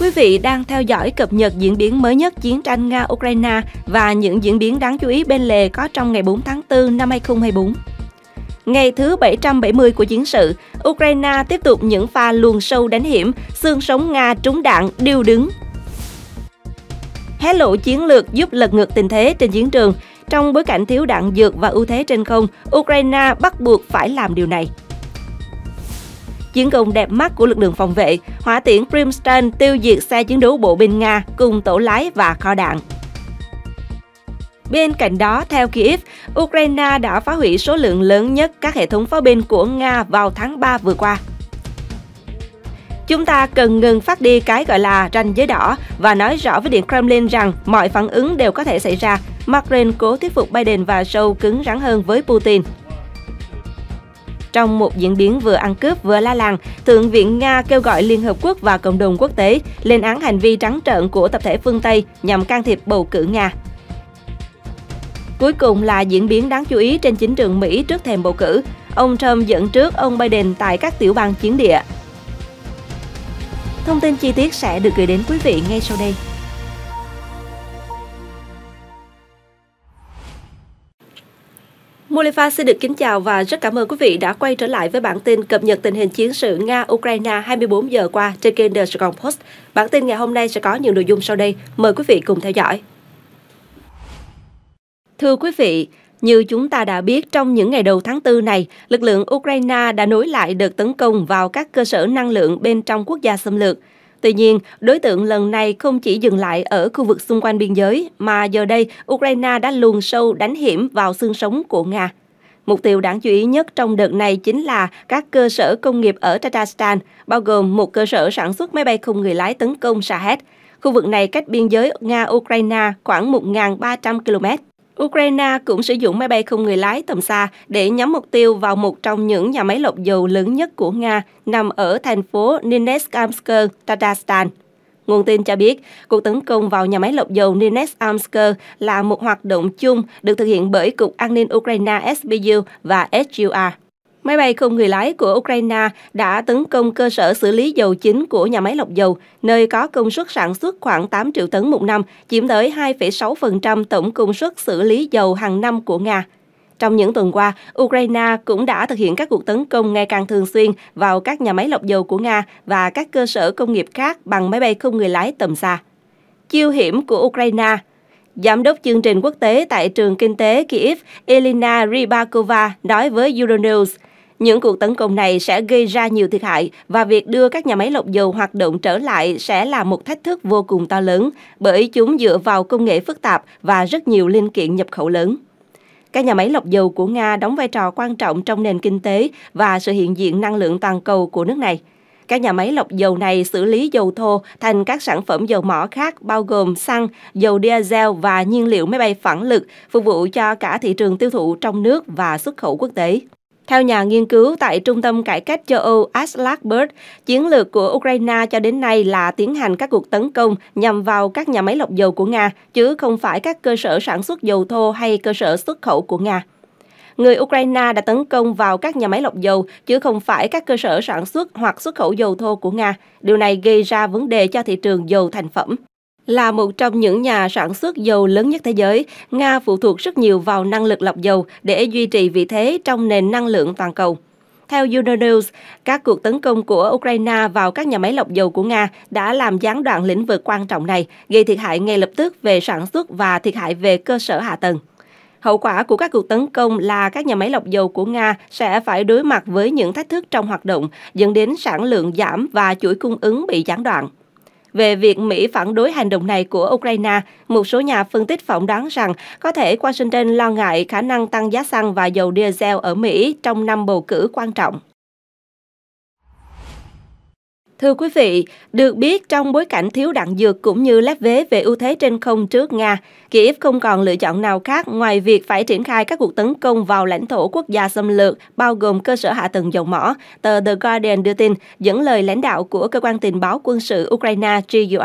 Quý vị đang theo dõi cập nhật diễn biến mới nhất chiến tranh Nga-Ukraine và những diễn biến đáng chú ý bên lề có trong ngày 4 tháng 4 năm 2024. Ngày thứ 770 của chiến sự, Ukraine tiếp tục những pha luồn sâu đánh hiểm, xương sống Nga trúng đạn, điêu đứng. Hé lộ chiến lược giúp lật ngược tình thế trên chiến trường. Trong bối cảnh thiếu đạn dược và ưu thế trên không, Ukraine bắt buộc phải làm điều này. Chiến công đẹp mắt của lực lượng phòng vệ, hỏa tiễn Primston tiêu diệt xe chiến đấu bộ binh Nga cùng tổ lái và kho đạn. Bên cạnh đó, theo Kiev, Ukraine đã phá hủy số lượng lớn nhất các hệ thống pháo binh của Nga vào tháng 3 vừa qua. Chúng ta cần ngừng phát đi cái gọi là ranh giới đỏ và nói rõ với Điện Kremlin rằng mọi phản ứng đều có thể xảy ra. Macron cố thuyết phục Biden và Joe cứng rắn hơn với Putin. Trong một diễn biến vừa ăn cướp vừa la làng, Thượng viện Nga kêu gọi Liên Hợp Quốc và cộng đồng quốc tế lên án hành vi trắng trợn của tập thể phương Tây nhằm can thiệp bầu cử Nga. Cuối cùng là diễn biến đáng chú ý trên chính trường Mỹ trước thềm bầu cử. Ông Trump dẫn trước ông Biden tại các tiểu bang chiến địa. Thông tin chi tiết sẽ được gửi đến quý vị ngay sau đây. Molefa xin được kính chào và rất cảm ơn quý vị đã quay trở lại với bản tin cập nhật tình hình chiến sự Nga-Ukraine 24 giờ qua trên kênh The Sài Post. Bản tin ngày hôm nay sẽ có nhiều nội dung sau đây. Mời quý vị cùng theo dõi. Thưa quý vị, như chúng ta đã biết, trong những ngày đầu tháng 4 này, lực lượng Ukraine đã nối lại đợt tấn công vào các cơ sở năng lượng bên trong quốc gia xâm lược – Tuy nhiên, đối tượng lần này không chỉ dừng lại ở khu vực xung quanh biên giới, mà giờ đây Ukraine đã luồn sâu đánh hiểm vào xương sống của Nga. Mục tiêu đáng chú ý nhất trong đợt này chính là các cơ sở công nghiệp ở Tatarstan, bao gồm một cơ sở sản xuất máy bay không người lái tấn công Shahed. Khu vực này cách biên giới Nga-Ukraine khoảng 1.300 km. Ukraine cũng sử dụng máy bay không người lái tầm xa để nhắm mục tiêu vào một trong những nhà máy lọc dầu lớn nhất của Nga nằm ở thành phố Ninetsk, Tatarstan. Nguồn tin cho biết, cuộc tấn công vào nhà máy lọc dầu Ninetsk là một hoạt động chung được thực hiện bởi Cục An ninh Ukraine SBU và SUR. Máy bay không người lái của Ukraine đã tấn công cơ sở xử lý dầu chính của nhà máy lọc dầu, nơi có công suất sản xuất khoảng 8 triệu tấn một năm, chiếm tới 2,6% tổng công suất xử lý dầu hàng năm của Nga. Trong những tuần qua, Ukraine cũng đã thực hiện các cuộc tấn công ngày càng thường xuyên vào các nhà máy lọc dầu của Nga và các cơ sở công nghiệp khác bằng máy bay không người lái tầm xa. Chiêu hiểm của Ukraine Giám đốc chương trình quốc tế tại trường kinh tế Kyiv Elina Rybakova nói với Euronews – những cuộc tấn công này sẽ gây ra nhiều thiệt hại và việc đưa các nhà máy lọc dầu hoạt động trở lại sẽ là một thách thức vô cùng to lớn bởi chúng dựa vào công nghệ phức tạp và rất nhiều linh kiện nhập khẩu lớn. Các nhà máy lọc dầu của Nga đóng vai trò quan trọng trong nền kinh tế và sự hiện diện năng lượng toàn cầu của nước này. Các nhà máy lọc dầu này xử lý dầu thô thành các sản phẩm dầu mỏ khác bao gồm xăng, dầu diesel và nhiên liệu máy bay phản lực, phục vụ cho cả thị trường tiêu thụ trong nước và xuất khẩu quốc tế. Theo nhà nghiên cứu tại Trung tâm Cải cách châu Âu Aslak Aslakbert, chiến lược của Ukraine cho đến nay là tiến hành các cuộc tấn công nhằm vào các nhà máy lọc dầu của Nga, chứ không phải các cơ sở sản xuất dầu thô hay cơ sở xuất khẩu của Nga người Ukraine đã tấn công vào các nhà máy lọc dầu, chứ không phải các cơ sở sản xuất hoặc xuất khẩu dầu thô của Nga. Điều này gây ra vấn đề cho thị trường dầu thành phẩm là một trong những nhà sản xuất dầu lớn nhất thế giới, Nga phụ thuộc rất nhiều vào năng lực lọc dầu để duy trì vị thế trong nền năng lượng toàn cầu. Theo Euronews, các cuộc tấn công của Ukraine vào các nhà máy lọc dầu của Nga đã làm gián đoạn lĩnh vực quan trọng này, gây thiệt hại ngay lập tức về sản xuất và thiệt hại về cơ sở hạ tầng. Hậu quả của các cuộc tấn công là các nhà máy lọc dầu của Nga sẽ phải đối mặt với những thách thức trong hoạt động, dẫn đến sản lượng giảm và chuỗi cung ứng bị gián đoạn về việc Mỹ phản đối hành động này của Ukraine, một số nhà phân tích phỏng đoán rằng có thể Washington lo ngại khả năng tăng giá xăng và dầu diesel ở Mỹ trong năm bầu cử quan trọng. Thưa quý vị, được biết trong bối cảnh thiếu đạn dược cũng như lép vế về ưu thế trên không trước Nga, Kiev không còn lựa chọn nào khác ngoài việc phải triển khai các cuộc tấn công vào lãnh thổ quốc gia xâm lược, bao gồm cơ sở hạ tầng dầu mỏ. Tờ The Guardian đưa tin dẫn lời lãnh đạo của cơ quan tình báo quân sự Ukraine GUR.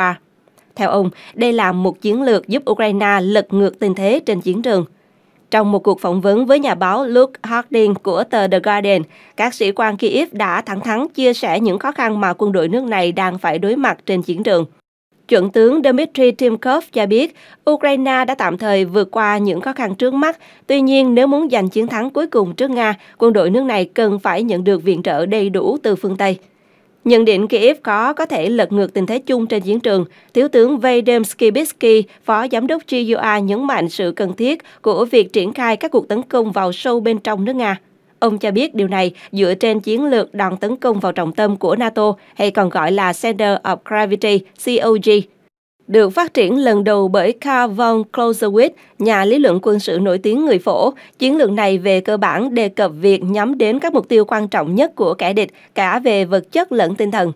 Theo ông, đây là một chiến lược giúp Ukraine lật ngược tình thế trên chiến trường. Trong một cuộc phỏng vấn với nhà báo Luke Harding của tờ The Guardian, các sĩ quan Kyiv đã thẳng thắn chia sẻ những khó khăn mà quân đội nước này đang phải đối mặt trên chiến trường. Chuẩn tướng Dmitry Timkov cho biết, Ukraine đã tạm thời vượt qua những khó khăn trước mắt. Tuy nhiên, nếu muốn giành chiến thắng cuối cùng trước Nga, quân đội nước này cần phải nhận được viện trợ đầy đủ từ phương Tây. Nhận định Kiev có có thể lật ngược tình thế chung trên chiến trường, Thiếu tướng Vadim Skibitsky, Phó Giám đốc GUA nhấn mạnh sự cần thiết của việc triển khai các cuộc tấn công vào sâu bên trong nước Nga. Ông cho biết điều này dựa trên chiến lược đòn tấn công vào trọng tâm của NATO hay còn gọi là Center of Gravity, COG, được phát triển lần đầu bởi Carl von Clausewitz, nhà lý luận quân sự nổi tiếng người Phổ. Chiến lược này về cơ bản đề cập việc nhắm đến các mục tiêu quan trọng nhất của kẻ địch, cả về vật chất lẫn tinh thần.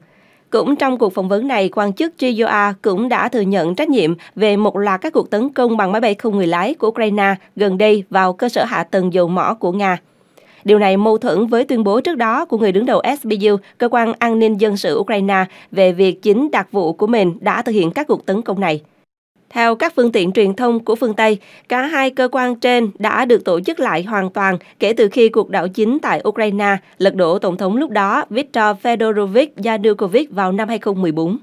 Cũng trong cuộc phỏng vấn này, quan chức Chiyoa cũng đã thừa nhận trách nhiệm về một loạt các cuộc tấn công bằng máy bay không người lái của Ukraine gần đây vào cơ sở hạ tầng dầu mỏ của Nga. Điều này mâu thuẫn với tuyên bố trước đó của người đứng đầu SBU, cơ quan an ninh dân sự Ukraine, về việc chính đặc vụ của mình đã thực hiện các cuộc tấn công này. Theo các phương tiện truyền thông của phương Tây, cả hai cơ quan trên đã được tổ chức lại hoàn toàn kể từ khi cuộc đảo chính tại Ukraine lật đổ Tổng thống lúc đó Viktor Fedorovich Yanukovych vào năm 2014.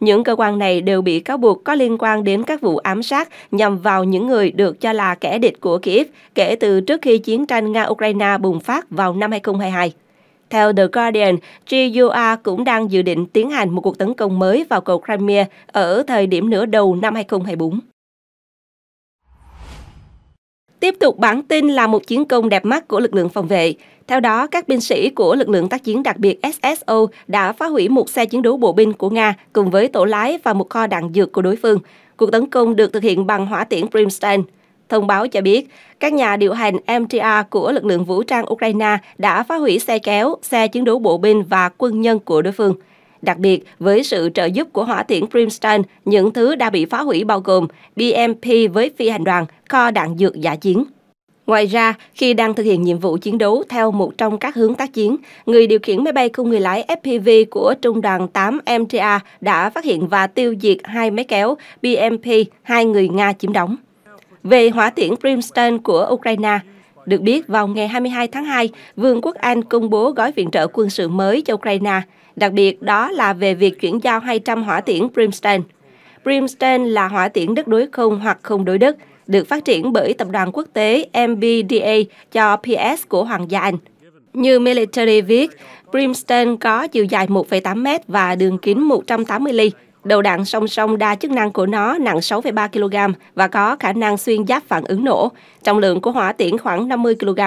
Những cơ quan này đều bị cáo buộc có liên quan đến các vụ ám sát nhằm vào những người được cho là kẻ địch của Kiev kể từ trước khi chiến tranh Nga-Ukraine bùng phát vào năm 2022. Theo The Guardian, GUA cũng đang dự định tiến hành một cuộc tấn công mới vào cầu Crimea ở thời điểm nửa đầu năm 2024. Tiếp tục bản tin là một chiến công đẹp mắt của lực lượng phòng vệ. Theo đó, các binh sĩ của lực lượng tác chiến đặc biệt SSO đã phá hủy một xe chiến đấu bộ binh của Nga cùng với tổ lái và một kho đạn dược của đối phương. Cuộc tấn công được thực hiện bằng hỏa tiễn Brimstone. Thông báo cho biết, các nhà điều hành MTA của lực lượng vũ trang Ukraine đã phá hủy xe kéo, xe chiến đấu bộ binh và quân nhân của đối phương. Đặc biệt, với sự trợ giúp của hỏa tiễn Brimstone, những thứ đã bị phá hủy bao gồm BMP với phi hành đoàn, kho đạn dược giả chiến. Ngoài ra, khi đang thực hiện nhiệm vụ chiến đấu theo một trong các hướng tác chiến, người điều khiển máy bay không người lái FPV của Trung đoàn 8 MTA đã phát hiện và tiêu diệt hai máy kéo BMP hai người Nga chiếm đóng. Về hỏa tiễn Brimstone của Ukraine, được biết, vào ngày 22 tháng 2, Vương quốc Anh công bố gói viện trợ quân sự mới cho Ukraine, đặc biệt đó là về việc chuyển giao 200 hỏa tiễn Brimstone. Brimstone là hỏa tiễn đất đối không hoặc không đối đất, được phát triển bởi tập đoàn quốc tế MBDA cho PS của Hoàng gia Anh. Như Military viết, Brimstone có chiều dài 1,8 m và đường kính 180 ly, Đầu đạn song song đa chức năng của nó nặng 6,3 kg và có khả năng xuyên giáp phản ứng nổ. Trọng lượng của hỏa tiễn khoảng 50 kg.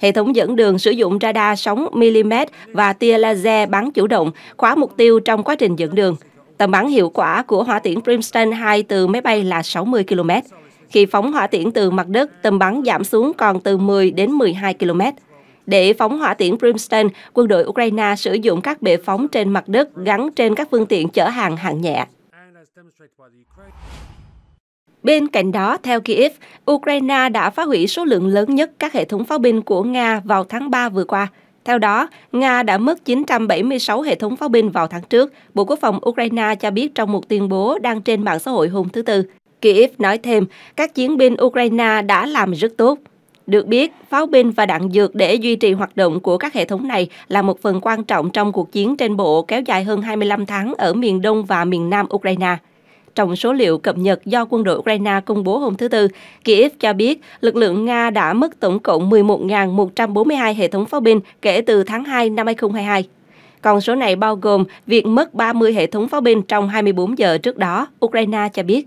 Hệ thống dẫn đường sử dụng radar sóng mm và tia laser bắn chủ động, khóa mục tiêu trong quá trình dẫn đường. Tầm bắn hiệu quả của hỏa tiễn Brimstone 2 từ máy bay là 60 km. Khi phóng hỏa tiễn từ mặt đất, tầm bắn giảm xuống còn từ 10 đến 12 km. Để phóng hỏa tiễn Brimstone, quân đội Ukraine sử dụng các bệ phóng trên mặt đất gắn trên các phương tiện chở hàng hạng nhẹ. Bên cạnh đó, theo Kiev, Ukraine đã phá hủy số lượng lớn nhất các hệ thống pháo binh của Nga vào tháng 3 vừa qua. Theo đó, Nga đã mất 976 hệ thống pháo binh vào tháng trước, Bộ Quốc phòng Ukraine cho biết trong một tuyên bố đăng trên mạng xã hội hôm thứ Tư. Kiev nói thêm, các chiến binh Ukraine đã làm rất tốt. Được biết, pháo binh và đạn dược để duy trì hoạt động của các hệ thống này là một phần quan trọng trong cuộc chiến trên bộ kéo dài hơn 25 tháng ở miền Đông và miền Nam Ukraine. Trong số liệu cập nhật do quân đội Ukraine công bố hôm thứ Tư, Kiev cho biết lực lượng Nga đã mất tổng cộng 11.142 hệ thống pháo binh kể từ tháng 2 năm 2022. Còn số này bao gồm việc mất 30 hệ thống pháo binh trong 24 giờ trước đó, Ukraine cho biết.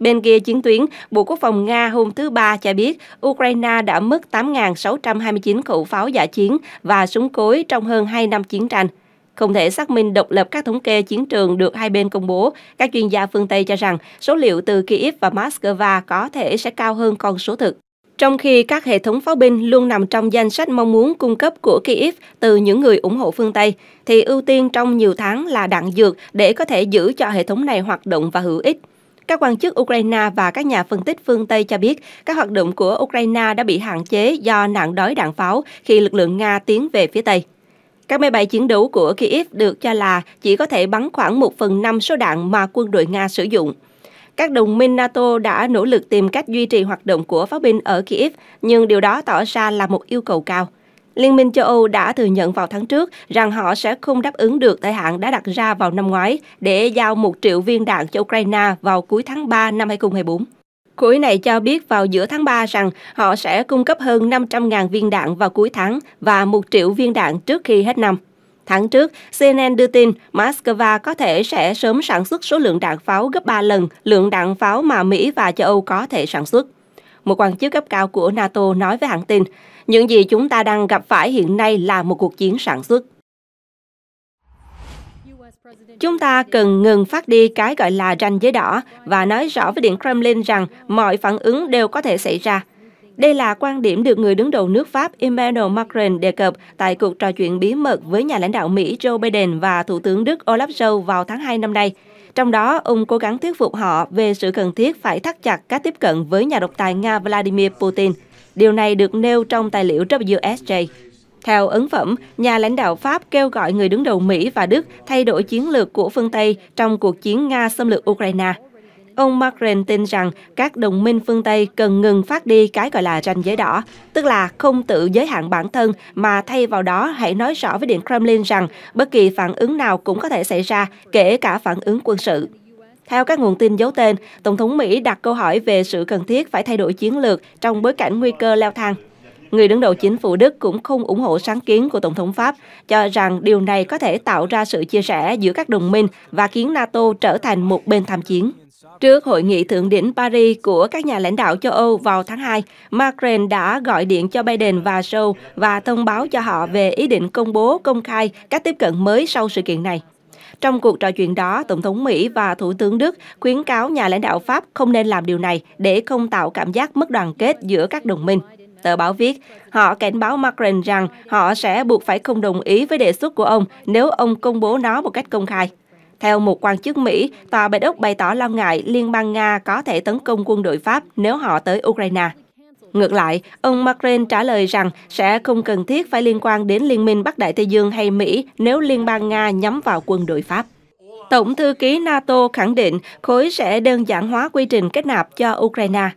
Bên kia chiến tuyến, Bộ Quốc phòng Nga hôm thứ Ba cho biết Ukraine đã mất 8.629 khẩu pháo giả chiến và súng cối trong hơn 2 năm chiến tranh. Không thể xác minh độc lập các thống kê chiến trường được hai bên công bố, các chuyên gia phương Tây cho rằng số liệu từ Kyiv và Moscow có thể sẽ cao hơn con số thực. Trong khi các hệ thống pháo binh luôn nằm trong danh sách mong muốn cung cấp của Kyiv từ những người ủng hộ phương Tây, thì ưu tiên trong nhiều tháng là đạn dược để có thể giữ cho hệ thống này hoạt động và hữu ích. Các quan chức Ukraine và các nhà phân tích phương Tây cho biết các hoạt động của Ukraine đã bị hạn chế do nạn đói đạn pháo khi lực lượng Nga tiến về phía Tây. Các máy bay chiến đấu của Kyiv được cho là chỉ có thể bắn khoảng 1 phần 5 số đạn mà quân đội Nga sử dụng. Các đồng minh NATO đã nỗ lực tìm cách duy trì hoạt động của pháo binh ở Kyiv, nhưng điều đó tỏ ra là một yêu cầu cao. Liên minh châu Âu đã thừa nhận vào tháng trước rằng họ sẽ không đáp ứng được thời hạn đã đặt ra vào năm ngoái để giao 1 triệu viên đạn cho Ukraine vào cuối tháng 3 năm 2024. Khối này cho biết vào giữa tháng 3 rằng họ sẽ cung cấp hơn 500.000 viên đạn vào cuối tháng và 1 triệu viên đạn trước khi hết năm. Tháng trước, CNN đưa tin Moscow có thể sẽ sớm sản xuất số lượng đạn pháo gấp 3 lần lượng đạn pháo mà Mỹ và châu Âu có thể sản xuất. Một quan chức cấp cao của NATO nói với hãng tin, những gì chúng ta đang gặp phải hiện nay là một cuộc chiến sản xuất. Chúng ta cần ngừng phát đi cái gọi là ranh giới đỏ và nói rõ với Điện Kremlin rằng mọi phản ứng đều có thể xảy ra. Đây là quan điểm được người đứng đầu nước Pháp Emmanuel Macron đề cập tại cuộc trò chuyện bí mật với nhà lãnh đạo Mỹ Joe Biden và Thủ tướng Đức Olaf Scholz vào tháng 2 năm nay. Trong đó, ông cố gắng thuyết phục họ về sự cần thiết phải thắt chặt các tiếp cận với nhà độc tài Nga Vladimir Putin – Điều này được nêu trong tài liệu WSJ. Theo ấn phẩm, nhà lãnh đạo Pháp kêu gọi người đứng đầu Mỹ và Đức thay đổi chiến lược của phương Tây trong cuộc chiến Nga xâm lược Ukraine. Ông Macron tin rằng các đồng minh phương Tây cần ngừng phát đi cái gọi là ranh giới đỏ, tức là không tự giới hạn bản thân mà thay vào đó hãy nói rõ với Điện Kremlin rằng bất kỳ phản ứng nào cũng có thể xảy ra, kể cả phản ứng quân sự. Theo các nguồn tin giấu tên, Tổng thống Mỹ đặt câu hỏi về sự cần thiết phải thay đổi chiến lược trong bối cảnh nguy cơ leo thang. Người đứng đầu chính phủ Đức cũng không ủng hộ sáng kiến của Tổng thống Pháp, cho rằng điều này có thể tạo ra sự chia rẽ giữa các đồng minh và khiến NATO trở thành một bên tham chiến. Trước hội nghị thượng đỉnh Paris của các nhà lãnh đạo châu Âu vào tháng 2, Macron đã gọi điện cho Biden và Scholz và thông báo cho họ về ý định công bố công khai các tiếp cận mới sau sự kiện này. Trong cuộc trò chuyện đó, Tổng thống Mỹ và Thủ tướng Đức khuyến cáo nhà lãnh đạo Pháp không nên làm điều này để không tạo cảm giác mất đoàn kết giữa các đồng minh. Tờ báo viết, họ cảnh báo Macron rằng họ sẽ buộc phải không đồng ý với đề xuất của ông nếu ông công bố nó một cách công khai. Theo một quan chức Mỹ, Tòa Bạch Ốc bày tỏ lo ngại Liên bang Nga có thể tấn công quân đội Pháp nếu họ tới Ukraine. Ngược lại, ông Macron trả lời rằng sẽ không cần thiết phải liên quan đến Liên minh Bắc Đại Tây Dương hay Mỹ nếu Liên bang Nga nhắm vào quân đội Pháp. Tổng thư ký NATO khẳng định khối sẽ đơn giản hóa quy trình kết nạp cho Ukraine.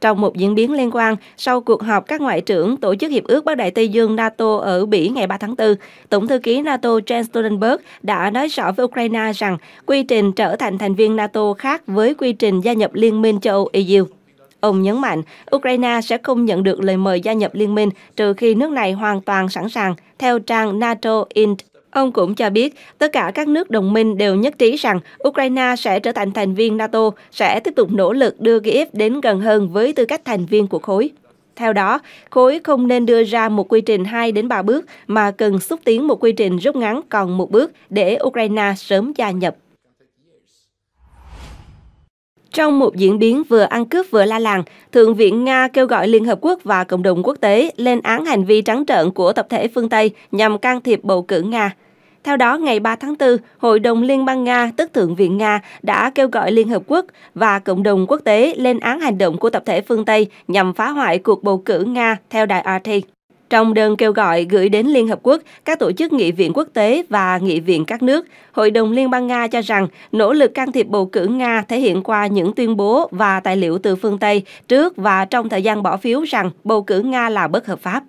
Trong một diễn biến liên quan, sau cuộc họp các ngoại trưởng Tổ chức Hiệp ước Bắc Đại Tây Dương NATO ở Bỉ ngày 3 tháng 4, Tổng thư ký NATO Jens Stoltenberg đã nói rõ với Ukraine rằng quy trình trở thành thành viên NATO khác với quy trình gia nhập Liên minh châu Âu EU. Ông nhấn mạnh, Ukraine sẽ không nhận được lời mời gia nhập liên minh trừ khi nước này hoàn toàn sẵn sàng, theo trang NATO Int. Ông cũng cho biết, tất cả các nước đồng minh đều nhất trí rằng Ukraine sẽ trở thành thành viên NATO, sẽ tiếp tục nỗ lực đưa Kiev đến gần hơn với tư cách thành viên của khối. Theo đó, khối không nên đưa ra một quy trình 2 đến 3 bước mà cần xúc tiến một quy trình rút ngắn còn một bước để Ukraine sớm gia nhập trong một diễn biến vừa ăn cướp vừa la làng, Thượng viện Nga kêu gọi Liên Hợp Quốc và cộng đồng quốc tế lên án hành vi trắng trợn của tập thể phương Tây nhằm can thiệp bầu cử Nga. Theo đó, ngày 3 tháng 4, Hội đồng Liên bang Nga, tức Thượng viện Nga, đã kêu gọi Liên Hợp Quốc và cộng đồng quốc tế lên án hành động của tập thể phương Tây nhằm phá hoại cuộc bầu cử Nga theo đài RT. Trong đơn kêu gọi gửi đến Liên Hợp Quốc, các tổ chức nghị viện quốc tế và nghị viện các nước, Hội đồng Liên bang Nga cho rằng nỗ lực can thiệp bầu cử Nga thể hiện qua những tuyên bố và tài liệu từ phương Tây trước và trong thời gian bỏ phiếu rằng bầu cử Nga là bất hợp pháp.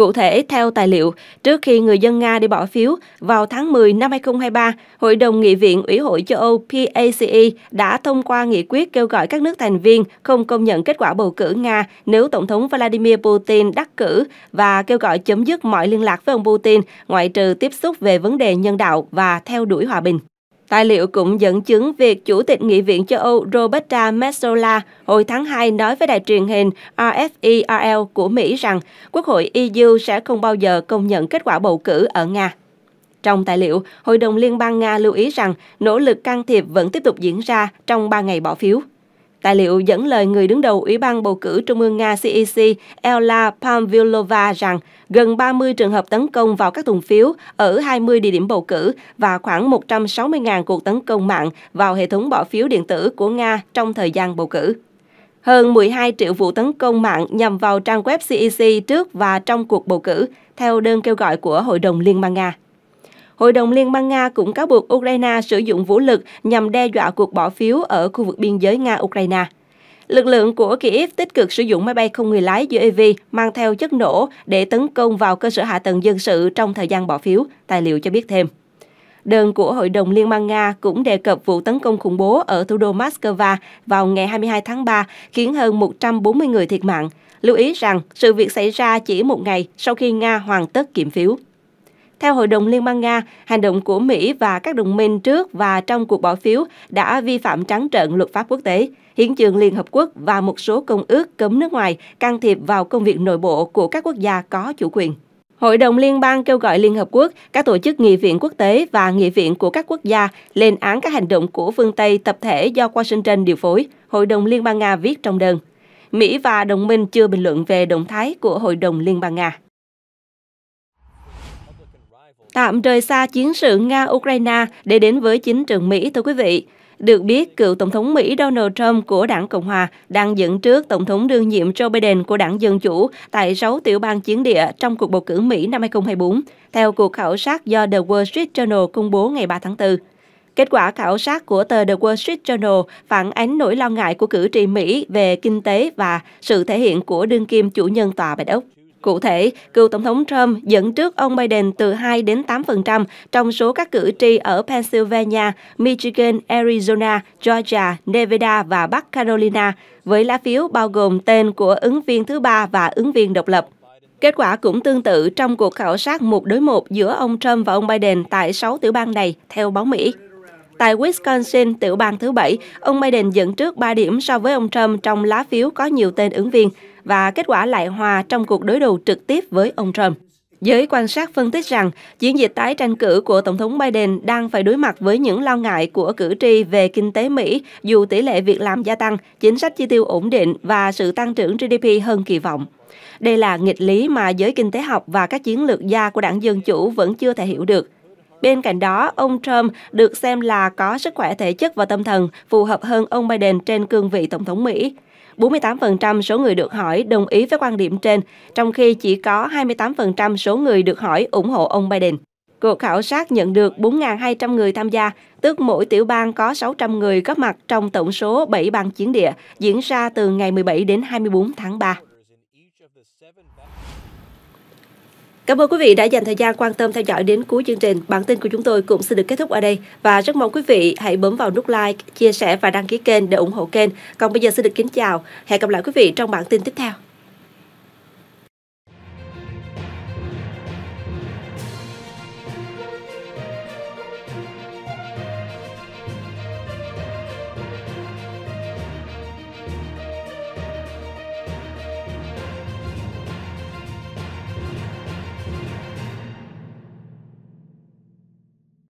Cụ thể, theo tài liệu, trước khi người dân Nga đi bỏ phiếu, vào tháng 10 năm 2023, Hội đồng Nghị viện Ủy hội châu Âu PACE đã thông qua nghị quyết kêu gọi các nước thành viên không công nhận kết quả bầu cử Nga nếu Tổng thống Vladimir Putin đắc cử và kêu gọi chấm dứt mọi liên lạc với ông Putin, ngoại trừ tiếp xúc về vấn đề nhân đạo và theo đuổi hòa bình. Tài liệu cũng dẫn chứng việc Chủ tịch Nghị viện châu Âu Roberta Metsola hồi tháng 2 nói với đài truyền hình RFERL của Mỹ rằng Quốc hội EU sẽ không bao giờ công nhận kết quả bầu cử ở Nga. Trong tài liệu, Hội đồng Liên bang Nga lưu ý rằng nỗ lực can thiệp vẫn tiếp tục diễn ra trong 3 ngày bỏ phiếu. Tài liệu dẫn lời người đứng đầu Ủy ban Bầu cử Trung ương Nga CEC e Ella Pavlova rằng gần 30 trường hợp tấn công vào các thùng phiếu ở 20 địa điểm bầu cử và khoảng 160.000 cuộc tấn công mạng vào hệ thống bỏ phiếu điện tử của Nga trong thời gian bầu cử. Hơn 12 triệu vụ tấn công mạng nhằm vào trang web CEC e trước và trong cuộc bầu cử, theo đơn kêu gọi của Hội đồng Liên bang Nga. Hội đồng Liên bang Nga cũng cáo buộc Ukraine sử dụng vũ lực nhằm đe dọa cuộc bỏ phiếu ở khu vực biên giới Nga-Ukraine. Lực lượng của Kyiv tích cực sử dụng máy bay không người lái UAV mang theo chất nổ để tấn công vào cơ sở hạ tầng dân sự trong thời gian bỏ phiếu, tài liệu cho biết thêm. Đơn của Hội đồng Liên bang Nga cũng đề cập vụ tấn công khủng bố ở thủ đô Moscow vào ngày 22 tháng 3, khiến hơn 140 người thiệt mạng. Lưu ý rằng sự việc xảy ra chỉ một ngày sau khi Nga hoàn tất kiểm phiếu. Theo Hội đồng Liên bang Nga, hành động của Mỹ và các đồng minh trước và trong cuộc bỏ phiếu đã vi phạm trắng trợn luật pháp quốc tế, hiến chương Liên Hợp Quốc và một số công ước cấm nước ngoài can thiệp vào công việc nội bộ của các quốc gia có chủ quyền. Hội đồng Liên bang kêu gọi Liên Hợp Quốc, các tổ chức nghị viện quốc tế và nghị viện của các quốc gia lên án các hành động của phương Tây tập thể do Washington điều phối, Hội đồng Liên bang Nga viết trong đơn. Mỹ và đồng minh chưa bình luận về động thái của Hội đồng Liên bang Nga tạm rời xa chiến sự Nga-Ukraine để đến với chính trường Mỹ, thưa quý vị. Được biết, cựu Tổng thống Mỹ Donald Trump của đảng Cộng Hòa đang dẫn trước Tổng thống đương nhiệm Joe Biden của đảng Dân Chủ tại 6 tiểu bang chiến địa trong cuộc bầu cử Mỹ năm 2024, theo cuộc khảo sát do The Wall Street Journal công bố ngày 3 tháng 4. Kết quả khảo sát của tờ The Wall Street Journal phản ánh nỗi lo ngại của cử tri Mỹ về kinh tế và sự thể hiện của đương kim chủ nhân tòa Bạch Ốc. Cụ thể, cựu Tổng thống Trump dẫn trước ông Biden từ 2 đến 8% trong số các cử tri ở Pennsylvania, Michigan, Arizona, Georgia, Nevada và Bắc Carolina, với lá phiếu bao gồm tên của ứng viên thứ ba và ứng viên độc lập. Kết quả cũng tương tự trong cuộc khảo sát một đối một giữa ông Trump và ông Biden tại 6 tiểu bang này, theo báo Mỹ. Tại Wisconsin, tiểu bang thứ bảy, ông Biden dẫn trước 3 điểm so với ông Trump trong lá phiếu có nhiều tên ứng viên – và kết quả lại hòa trong cuộc đối đầu trực tiếp với ông Trump. Giới quan sát phân tích rằng chiến dịch tái tranh cử của Tổng thống Biden đang phải đối mặt với những lo ngại của cử tri về kinh tế Mỹ dù tỷ lệ việc làm gia tăng, chính sách chi tiêu ổn định và sự tăng trưởng GDP hơn kỳ vọng. Đây là nghịch lý mà giới kinh tế học và các chiến lược gia của đảng Dân Chủ vẫn chưa thể hiểu được. Bên cạnh đó, ông Trump được xem là có sức khỏe thể chất và tâm thần phù hợp hơn ông Biden trên cương vị Tổng thống Mỹ. 48% số người được hỏi đồng ý với quan điểm trên, trong khi chỉ có 28% số người được hỏi ủng hộ ông Biden. Cuộc khảo sát nhận được 4.200 người tham gia, tức mỗi tiểu bang có 600 người góp mặt trong tổng số 7 bang chiến địa, diễn ra từ ngày 17 đến 24 tháng 3. Cảm ơn quý vị đã dành thời gian quan tâm theo dõi đến cuối chương trình. Bản tin của chúng tôi cũng xin được kết thúc ở đây và rất mong quý vị hãy bấm vào nút like, chia sẻ và đăng ký kênh để ủng hộ kênh. Còn bây giờ xin được kính chào. Hẹn gặp lại quý vị trong bản tin tiếp theo.